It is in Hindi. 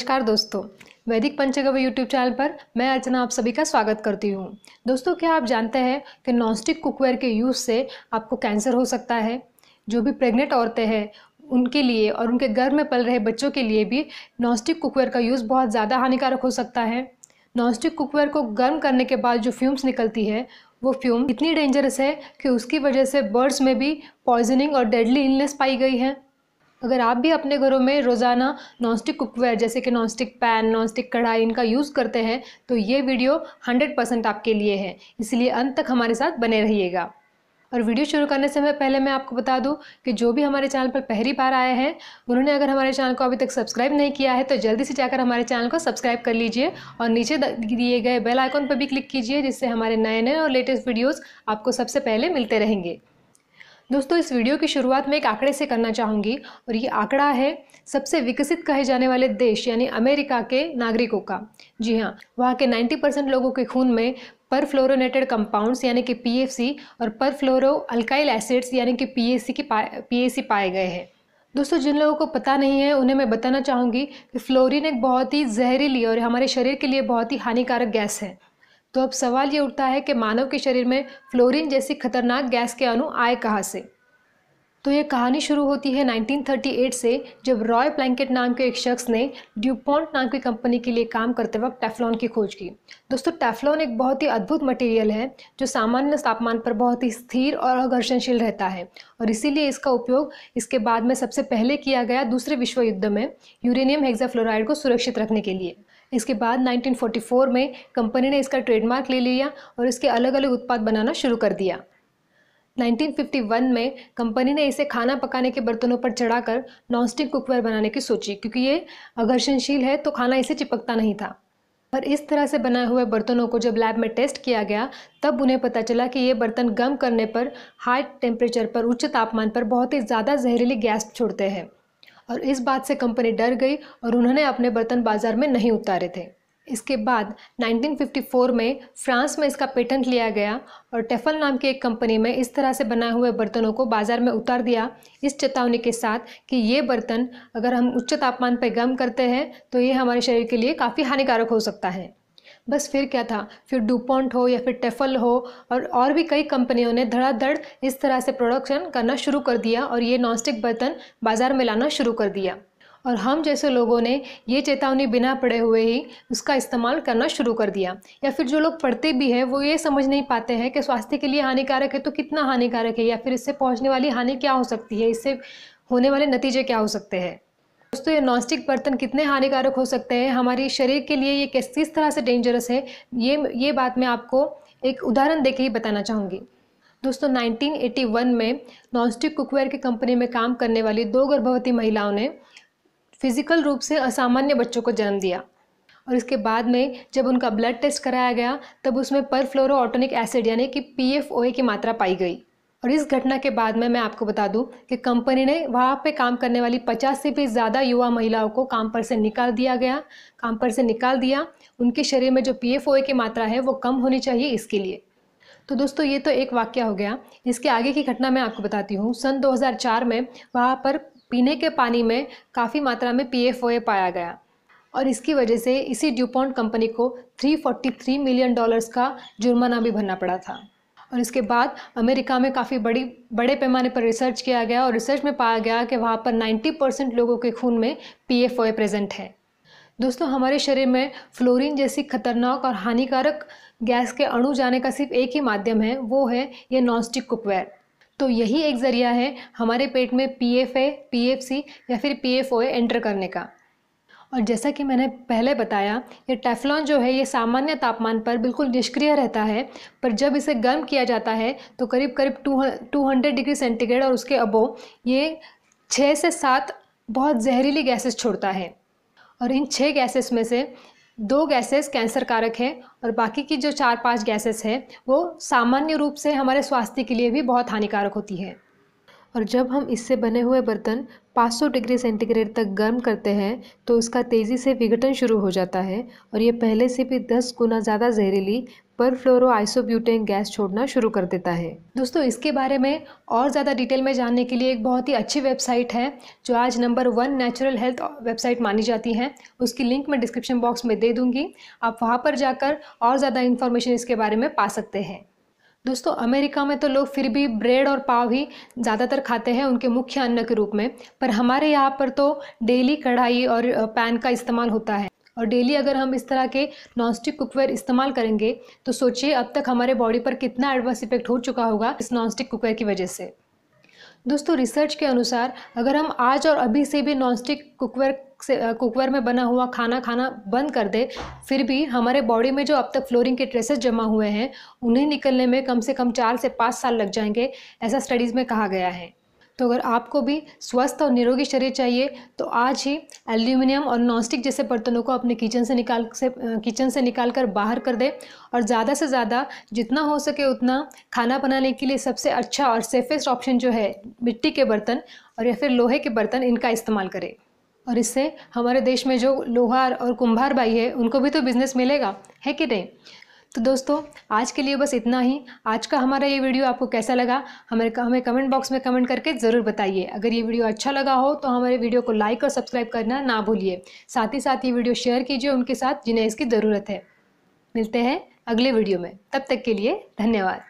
नमस्कार दोस्तों वैदिक पंचगव्य यूट्यूब चैनल पर मैं अर्चना आप सभी का स्वागत करती हूँ दोस्तों क्या आप जानते हैं कि नॉनस्टिक कुकवेयर के यूज़ से आपको कैंसर हो सकता है जो भी प्रेग्नेंट औरतें हैं उनके लिए और उनके घर में पल रहे बच्चों के लिए भी नॉनस्टिक कुकवेयर का यूज़ बहुत ज़्यादा हानिकारक हो सकता है नॉनस्टिक कुकवेयर को गर्म करने के बाद जो फ्यूम्स निकलती है वो फ्यूम इतनी डेंजरस है कि उसकी वजह से बर्ड्स में भी पॉइजनिंग और डेडली इलनेस पाई गई है अगर आप भी अपने घरों में रोज़ाना नॉनस्टिक कुकवेयर जैसे कि नॉनस्टिक पैन नॉनस्टिक कढ़ाई इनका यूज़ करते हैं तो ये वीडियो 100% आपके लिए है इसलिए अंत तक हमारे साथ बने रहिएगा और वीडियो शुरू करने से पहले मैं आपको बता दूं कि जो भी हमारे चैनल पर पहली बार आए हैं उन्होंने अगर हमारे चैनल को अभी तक सब्सक्राइब नहीं किया है तो जल्दी से जाकर हमारे चैनल को सब्सक्राइब कर लीजिए और नीचे दिए गए बेल आइकॉन पर भी क्लिक कीजिए जिससे हमारे नए नए और लेटेस्ट वीडियोज़ आपको सबसे पहले मिलते रहेंगे दोस्तों इस वीडियो की शुरुआत मैं एक आंकड़े से करना चाहूँगी और ये आंकड़ा है सबसे विकसित कहे जाने वाले देश यानी अमेरिका के नागरिकों का जी हाँ वहाँ के 90 परसेंट लोगों के खून में पर फ्लोरोनेटेड कंपाउंड्स यानी कि पीएफसी और पर फ्लोरो अल्काइल एसिड्स यानी कि पीएसी के पीएसी पाए गए हैं दोस्तों जिन लोगों को पता नहीं है उन्हें मैं बताना चाहूँगी कि फ्लोरिन एक बहुत ही जहरीली और हमारे शरीर के लिए बहुत ही हानिकारक गैस है तो अब सवाल ये उठता है कि मानव के शरीर में फ्लोरीन जैसी खतरनाक गैस के अणु आए कहाँ से तो ये कहानी शुरू होती है 1938 से जब रॉय प्लैंकेट नाम के एक शख्स ने ड्यूपॉन्ट नाम की कंपनी के लिए काम करते वक्त टेफ्लॉन की खोज की दोस्तों टेफ्लॉन एक बहुत ही अद्भुत मटेरियल है जो सामान्य तापमान पर बहुत ही स्थिर और अघर्षणशील रहता है और इसीलिए इसका उपयोग इसके बाद में सबसे पहले किया गया दूसरे विश्व युद्ध में यूरेनियम हेक्साफ्लोराइड को सुरक्षित रखने के लिए इसके बाद 1944 में कंपनी ने इसका ट्रेडमार्क ले लिया और इसके अलग अलग उत्पाद बनाना शुरू कर दिया 1951 में कंपनी ने इसे खाना पकाने के बर्तनों पर चढ़ाकर नॉनस्टिक कुकवेयर बनाने की सोची क्योंकि ये आघर्षणशील है तो खाना इसे चिपकता नहीं था पर इस तरह से बनाए हुए बर्तनों को जब लैब में टेस्ट किया गया तब उन्हें पता चला कि ये बर्तन गम करने पर हाई टेम्परेचर पर उच्च तापमान पर बहुत ही ज़्यादा जहरीली गैस छोड़ते हैं और इस बात से कंपनी डर गई और उन्होंने अपने बर्तन बाजार में नहीं उतारे थे इसके बाद 1954 में फ्रांस में इसका पेटेंट लिया गया और टेफल नाम की एक कंपनी में इस तरह से बनाए हुए बर्तनों को बाज़ार में उतार दिया इस चेतावनी के साथ कि ये बर्तन अगर हम उच्च तापमान पर गर्म करते हैं तो ये हमारे शरीर के लिए काफ़ी हानिकारक हो सकता है बस फिर क्या था फिर डुपॉन्ट हो या फिर टेफल हो और और भी कई कंपनियों ने धड़ाधड़ इस तरह से प्रोडक्शन करना शुरू कर दिया और ये नॉनस्टिक बर्तन बाज़ार में लाना शुरू कर दिया और हम जैसे लोगों ने ये चेतावनी बिना पढ़े हुए ही उसका इस्तेमाल करना शुरू कर दिया या फिर जो लोग पढ़ते भी हैं वो ये समझ नहीं पाते हैं कि स्वास्थ्य के लिए हानिकारक है तो कितना हानिकारक है या फिर इससे पहुंचने वाली हानि क्या हो सकती है इससे होने वाले नतीजे क्या हो सकते हैं दोस्तों ये नॉस्टिक बर्तन कितने हानिकारक हो सकते हैं हमारे शरीर के लिए ये किस किस तरह से डेंजरस है ये ये बात मैं आपको एक उदाहरण देके ही बताना चाहूँगी दोस्तों 1981 में नॉनस्टिक कुकवेयर की कंपनी में काम करने वाली दो गर्भवती महिलाओं ने फिजिकल रूप से असामान्य बच्चों को जन्म दिया और इसके बाद में जब उनका ब्लड टेस्ट कराया गया तब उसमें परफ्लोरो ऑटोनिक एसिड यानी कि पी की मात्रा पाई गई और इस घटना के बाद में मैं आपको बता दूं कि कंपनी ने वहाँ पे काम करने वाली 50 से भी ज़्यादा युवा महिलाओं को काम पर से निकाल दिया गया काम पर से निकाल दिया उनके शरीर में जो पी एफ की मात्रा है वो कम होनी चाहिए इसके लिए तो दोस्तों ये तो एक वाक्य हो गया इसके आगे की घटना मैं आपको बताती हूँ सन 2004 में वहाँ पर पीने के पानी में काफ़ी मात्रा में पी पाया गया और इसकी वजह से इसी ड्यूपॉन्ट कंपनी को 343 मिलियन डॉलर्स का जुर्माना भी भरना पड़ा था और इसके बाद अमेरिका में काफ़ी बड़ी बड़े पैमाने पर रिसर्च किया गया और रिसर्च में पाया गया कि वहाँ पर 90 परसेंट लोगों के खून में पी एफ प्रेजेंट है दोस्तों हमारे शरीर में फ्लोरीन जैसी खतरनाक और हानिकारक गैस के अणु जाने का सिर्फ एक ही माध्यम है वो है ये नॉनस्टिक कुकवेयर तो यही एक ज़रिया है हमारे पेट में P F A P F C या फिर पी एफ ओ एंटर करने का और जैसा कि मैंने पहले बताया ये टेफलॉन जो है ये सामान्य तापमान पर बिल्कुल निष्क्रिय रहता है पर जब इसे गर्म किया जाता है तो करीब करीब two two hundred degree centigrade और उसके अबो ये छः से सात बहुत जहरीली गैसेस छोड़ता है और इन छः गैसेस में से दो गैसेस कैंसर कारक है और बाकी की जो चार पांच गैसेस है वो सामान्य रूप से हमारे स्वास्थ्य के लिए भी बहुत हानिकारक होती है और जब हम इससे बने हुए बर्तन 500 डिग्री सेंटीग्रेड तक गर्म करते हैं तो उसका तेज़ी से विघटन शुरू हो जाता है और ये पहले से भी 10 गुना ज़्यादा जहरीली पर फ्लोरो आइसोब्यूटेन गैस छोड़ना शुरू कर देता है दोस्तों इसके बारे में और ज़्यादा डिटेल में जानने के लिए एक बहुत ही अच्छी वेबसाइट है जो आज number one natural health website मानी जाती है उसकी लिंक मैं डिस्क्रिप्शन बॉक्स में दे दूँगी आप वहाँ पर जाकर और ज़्यादा इन्फॉर्मेशन इसके बारे में पा सकते हैं दोस्तों अमेरिका में तो लोग फिर भी ब्रेड और पाव ही ज़्यादातर खाते हैं उनके मुख्य अन्न के रूप में पर हमारे यहाँ पर तो डेली कढ़ाई और पैन का इस्तेमाल होता है और डेली अगर हम इस तरह के नॉनस्टिक कुकवेयर इस्तेमाल करेंगे तो सोचिए अब तक हमारे बॉडी पर कितना एडवर्स इफेक्ट हो चुका होगा इस नॉनस्टिक कुकवेयर की वजह से दोस्तों रिसर्च के अनुसार अगर हम आज और अभी से भी नॉनस्टिक कुकवेयर से कुकवेयर में बना हुआ खाना खाना बंद कर दे फिर भी हमारे बॉडी में जो अब तक फ्लोरिन के ट्रेसेस जमा हुए हैं उन्हें निकलने में कम से कम चार से पाँच साल लग जाएंगे ऐसा स्टडीज़ में कहा गया है तो अगर आपको भी स्वस्थ और निरोगी शरीर चाहिए तो आज ही एल्यूमिनियम और नॉनस्टिक जैसे बर्तनों को अपने किचन से निकाल से किचन से निकाल कर बाहर कर दें और ज़्यादा से ज़्यादा जितना हो सके उतना खाना बनाने के लिए सबसे अच्छा और सेफेस्ट ऑप्शन जो है मिट्टी के बर्तन और या फिर लोहे के बर्तन इनका इस्तेमाल करें और इससे हमारे देश में जो लोहार और कुंभार भाई है उनको भी तो बिज़नेस मिलेगा है कि नहीं तो दोस्तों आज के लिए बस इतना ही आज का हमारा ये वीडियो आपको कैसा लगा हमारे हमें कमेंट बॉक्स में कमेंट करके ज़रूर बताइए अगर ये वीडियो अच्छा लगा हो तो हमारे वीडियो को लाइक और सब्सक्राइब करना ना भूलिए साथ ही साथ ये वीडियो शेयर कीजिए उनके साथ जिन्हें इसकी ज़रूरत है मिलते हैं अगले वीडियो में तब तक के लिए धन्यवाद